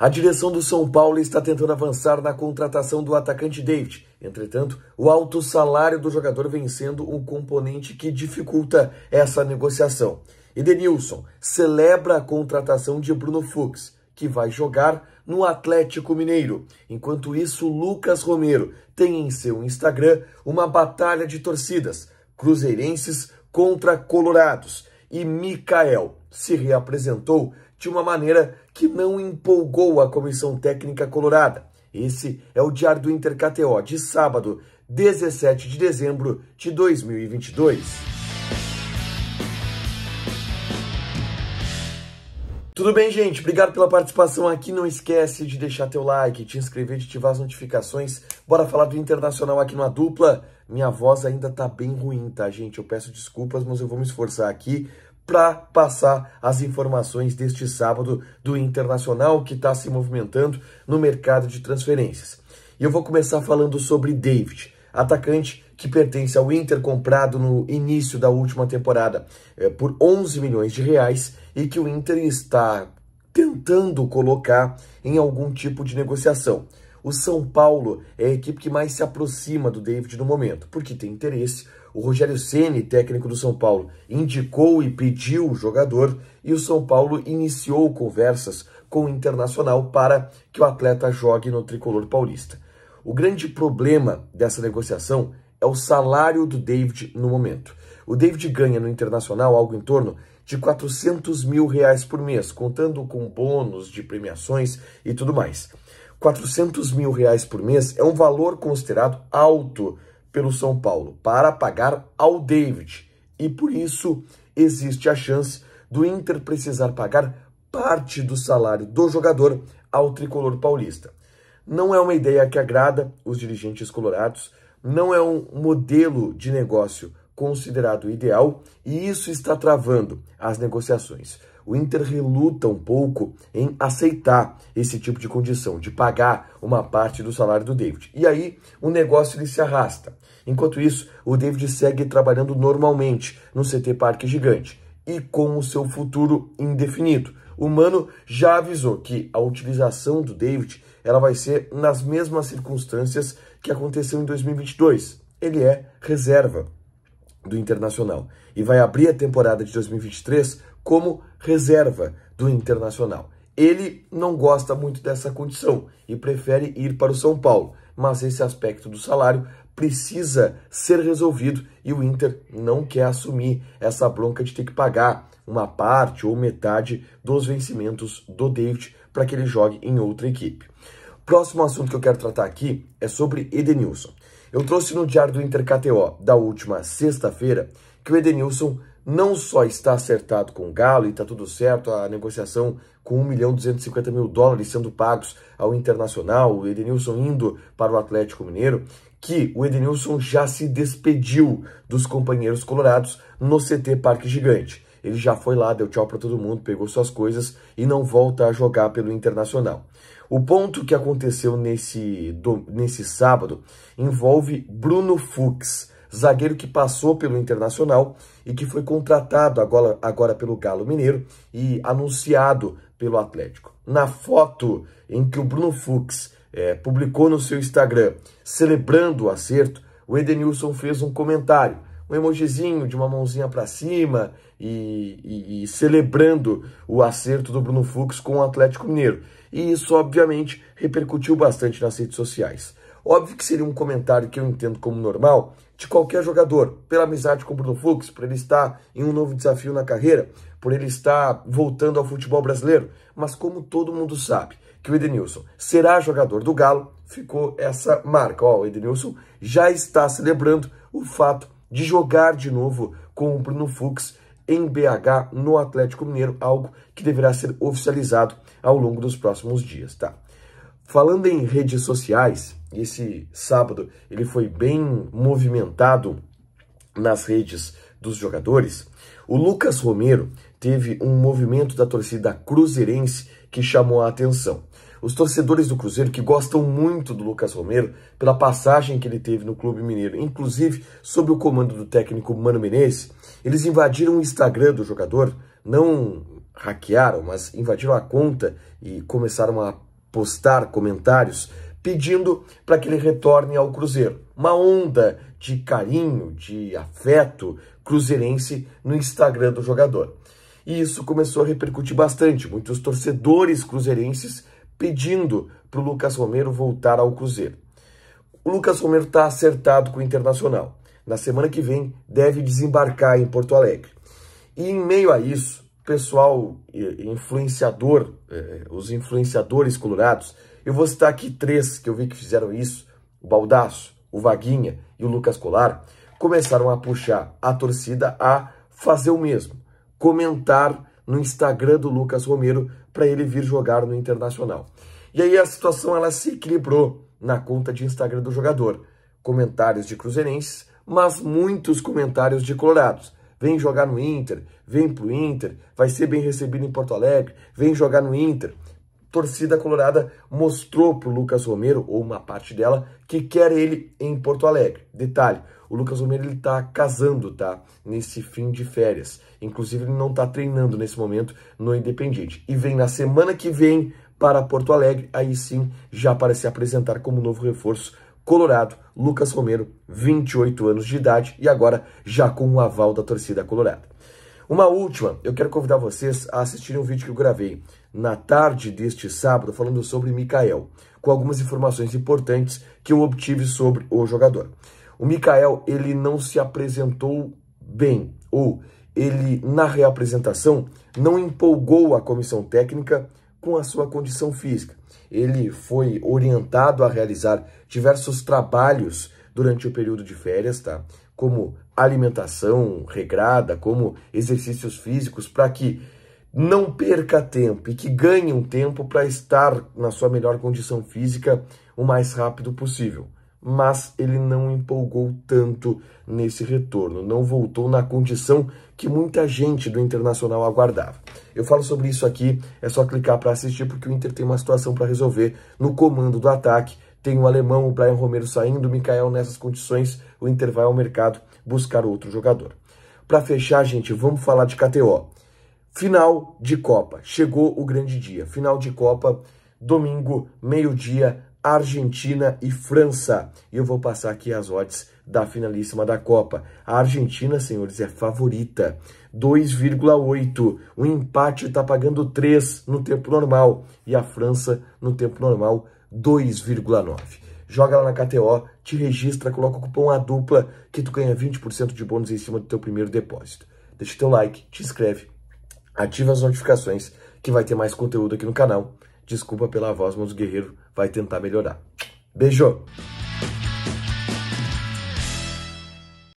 A direção do São Paulo está tentando avançar na contratação do atacante David. Entretanto, o alto salário do jogador vem sendo um componente que dificulta essa negociação. Edenilson celebra a contratação de Bruno Fux, que vai jogar no Atlético Mineiro. Enquanto isso, Lucas Romero tem em seu Instagram uma batalha de torcidas, cruzeirenses contra colorados, e Mikael se reapresentou de uma maneira que não empolgou a Comissão Técnica Colorada. Esse é o Diário do Inter KTO, de sábado, 17 de dezembro de 2022. Tudo bem, gente? Obrigado pela participação aqui. Não esquece de deixar teu like, te inscrever, de ativar as notificações. Bora falar do Internacional aqui na dupla. Minha voz ainda tá bem ruim, tá, gente? Eu peço desculpas, mas eu vou me esforçar aqui para passar as informações deste sábado do internacional que está se movimentando no mercado de transferências. E eu vou começar falando sobre David, atacante que pertence ao Inter comprado no início da última temporada é, por 11 milhões de reais e que o Inter está tentando colocar em algum tipo de negociação. O São Paulo é a equipe que mais se aproxima do David no momento, porque tem interesse. O Rogério Ceni, técnico do São Paulo, indicou e pediu o jogador e o São Paulo iniciou conversas com o Internacional para que o atleta jogue no tricolor paulista. O grande problema dessa negociação é o salário do David no momento. O David ganha no Internacional algo em torno de 400 mil reais por mês, contando com bônus de premiações e tudo mais. 400 mil reais por mês é um valor considerado alto pelo São Paulo para pagar ao David. E por isso existe a chance do Inter precisar pagar parte do salário do jogador ao tricolor paulista. Não é uma ideia que agrada os dirigentes colorados, não é um modelo de negócio considerado ideal e isso está travando as negociações o Inter reluta um pouco em aceitar esse tipo de condição, de pagar uma parte do salário do David. E aí o negócio ele se arrasta. Enquanto isso, o David segue trabalhando normalmente no CT Parque Gigante e com o seu futuro indefinido. O Mano já avisou que a utilização do David ela vai ser nas mesmas circunstâncias que aconteceu em 2022. Ele é reserva do Internacional e vai abrir a temporada de 2023 como reserva do Internacional. Ele não gosta muito dessa condição e prefere ir para o São Paulo, mas esse aspecto do salário precisa ser resolvido e o Inter não quer assumir essa bronca de ter que pagar uma parte ou metade dos vencimentos do David para que ele jogue em outra equipe. Próximo assunto que eu quero tratar aqui é sobre Edenilson. Eu trouxe no Diário do Inter KTO da última sexta-feira que o Edenilson não só está acertado com o Galo e está tudo certo, a negociação com 1 milhão 250 mil dólares sendo pagos ao Internacional, o Edenilson indo para o Atlético Mineiro, que o Edenilson já se despediu dos companheiros colorados no CT Parque Gigante ele já foi lá, deu tchau para todo mundo, pegou suas coisas e não volta a jogar pelo Internacional. O ponto que aconteceu nesse, do, nesse sábado envolve Bruno Fuchs, zagueiro que passou pelo Internacional e que foi contratado agora, agora pelo Galo Mineiro e anunciado pelo Atlético. Na foto em que o Bruno Fuchs eh, é, publicou no seu Instagram celebrando o acerto, o Edenilson fez um comentário um emojizinho de uma mãozinha para cima e, e, e, celebrando o acerto do Bruno Fux com o Atlético Mineiro. E isso, obviamente, repercutiu bastante nas redes sociais. Óbvio que seria um comentário que eu entendo como normal de qualquer jogador, pela amizade com o Bruno Fux, por ele estar em um novo desafio na carreira, por ele estar voltando ao futebol brasileiro. Mas como todo mundo sabe que o Edenilson será jogador do Galo, ficou essa marca. Ó, o Edenilson já está celebrando o fato de jogar de novo com o Bruno Fux em BH, no Atlético Mineiro, algo que deverá ser oficializado ao longo dos próximos dias, tá? Falando em redes sociais, esse sábado ele foi bem movimentado nas redes dos jogadores. O Lucas Romero teve um movimento da torcida cruzeirense que chamou a atenção. Os torcedores do Cruzeiro que gostam muito do Lucas Romero pela passagem que ele teve no Clube Mineiro, inclusive sob o comando do técnico Mano Menezes, eles invadiram o Instagram do jogador, não hackearam, mas invadiram a conta e começaram a postar comentários pedindo para que ele retorne ao Cruzeiro. Uma onda de carinho, de afeto cruzeirense no Instagram do jogador. E isso começou a repercutir bastante. Muitos torcedores cruzeirenses pedindo para o Lucas Romero voltar ao Cruzeiro. O Lucas Romero está acertado com o Internacional. Na semana que vem deve desembarcar em Porto Alegre. E em meio a isso, pessoal influenciador, eh, os influenciadores colorados, eu vou citar aqui três que eu vi que fizeram isso, o Baldaço, o Vaguinha e o Lucas Colar, começaram a puxar a torcida a fazer o mesmo, comentar no Instagram do Lucas Romero para ele vir jogar no Internacional. E aí a situação ela se equilibrou na conta de Instagram do jogador. Comentários de cruzeirenses, mas muitos comentários de colorados. Vem jogar no Inter, vem pro Inter, vai ser bem recebido em Porto Alegre, vem jogar no Inter. Torcida colorada mostrou pro Lucas Romero, ou uma parte dela, que quer ele em Porto Alegre. Detalhe, o Lucas Romero ele tá casando, tá? Nesse fim de férias. Inclusive ele não tá treinando nesse momento no Independiente. E vem na semana que vem para Porto Alegre, aí sim já para se apresentar como novo reforço colorado, Lucas Romero, 28 anos de idade e agora já com o aval da torcida colorada. Uma última, eu quero convidar vocês a assistirem um vídeo que eu gravei na tarde deste sábado falando sobre Mikael, com algumas informações importantes que eu obtive sobre o jogador. O Mikael, ele não se apresentou bem, ou ele, na reapresentação, não empolgou a comissão técnica com a sua condição física. Ele foi orientado a realizar diversos trabalhos durante o período de férias, tá? Como alimentação regrada, como exercícios físicos, para que não perca tempo e que ganhe um tempo para estar na sua melhor condição física o mais rápido possível mas ele não empolgou tanto nesse retorno, não voltou na condição que muita gente do Internacional aguardava. Eu falo sobre isso aqui, é só clicar para assistir porque o Inter tem uma situação para resolver no comando do ataque. Tem o alemão, o Brian Romero saindo, o Mikael nessas condições, o Inter vai ao mercado buscar outro jogador. Para fechar, gente, vamos falar de KTO. Final de Copa, chegou o grande dia. Final de Copa, domingo, meio-dia, Argentina e França. E eu vou passar aqui as odds da finalíssima da Copa. A Argentina, senhores, é favorita. 2,8. O empate está pagando 3 no tempo normal. E a França, no tempo normal, 2,9. Joga lá na KTO, te registra, coloca o cupom A dupla que tu ganha 20% de bônus em cima do teu primeiro depósito. Deixa teu like, te inscreve, ativa as notificações que vai ter mais conteúdo aqui no canal. Desculpa pela voz, mas o guerreiro vai tentar melhorar. Beijo!